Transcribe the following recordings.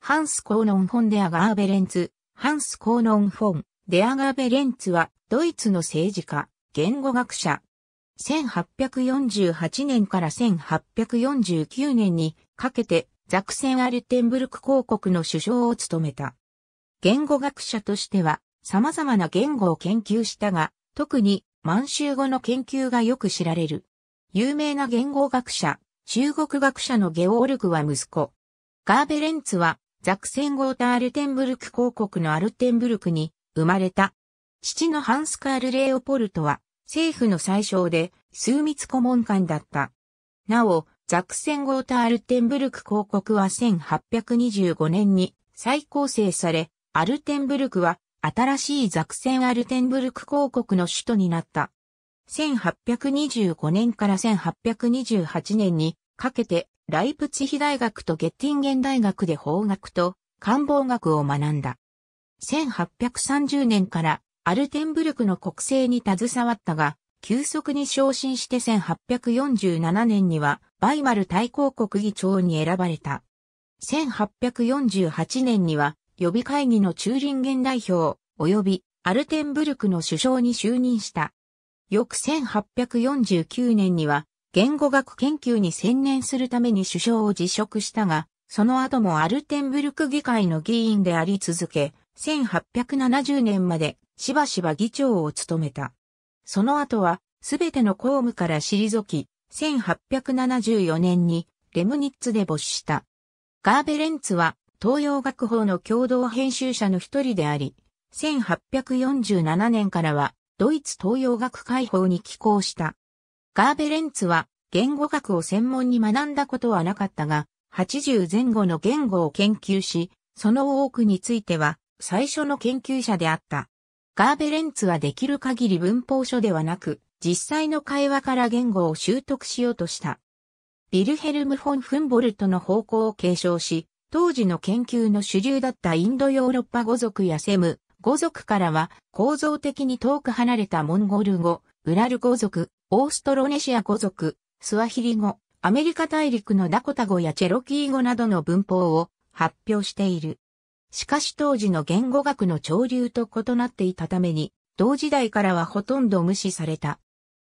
ハンス・コーノン・フォン・デ・アガーベレンツ、ハンス・コーノン・フォン・デ・アガーベレンツは、ドイツの政治家、言語学者。1848年から1849年にかけて、ザクセン・アルテンブルク公国の首相を務めた。言語学者としては、様々な言語を研究したが、特に満州語の研究がよく知られる。有名な言語学者、中国学者のゲオールグは息子。ガーベレンツはザクセンゴータ・アルテンブルク公国のアルテンブルクに生まれた。父のハンスカール・レオポルトは政府の最小で枢密顧問官だった。なお、ザクセンゴータ・アルテンブルク公国は1825年に再構成され、アルテンブルクは新しいザクセンアルテンブルク公国の首都になった。1825年から1828年にかけて、ライプツヒ大学とゲッティンゲン大学で法学と官房学を学んだ。1830年からアルテンブルクの国政に携わったが、急速に昇進して1847年にはバイマル大公国議長に選ばれた。1848年には予備会議の中林元代表及びアルテンブルクの首相に就任した。翌1849年には言語学研究に専念するために首相を辞職したが、その後もアルテンブルク議会の議員であり続け、1870年までしばしば議長を務めた。その後は、すべての公務から退き、1874年にレムニッツで没した。ガーベレンツは東洋学法の共同編集者の一人であり、1847年からはドイツ東洋学会法に寄稿した。ガーベレンツは言語学を専門に学んだことはなかったが、80前後の言語を研究し、その多くについては最初の研究者であった。ガーベレンツはできる限り文法書ではなく、実際の会話から言語を習得しようとした。ビルヘルム・フォン・フンボルトの方向を継承し、当時の研究の主流だったインドヨーロッパ語族やセム、語族からは構造的に遠く離れたモンゴル語、ウラル語族、オーストロネシア語族、スワヒリ語、アメリカ大陸のダコタ語やチェロキー語などの文法を発表している。しかし当時の言語学の潮流と異なっていたために、同時代からはほとんど無視された。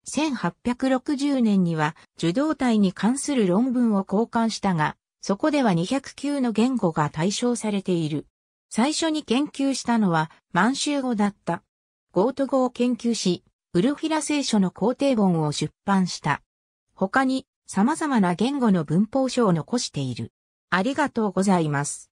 1860年には受動体に関する論文を交換したが、そこでは209の言語が対象されている。最初に研究したのは満州語だった。ゴート語を研究し、ウルフィラ聖書の肯定本を出版した。他に様々な言語の文法書を残している。ありがとうございます。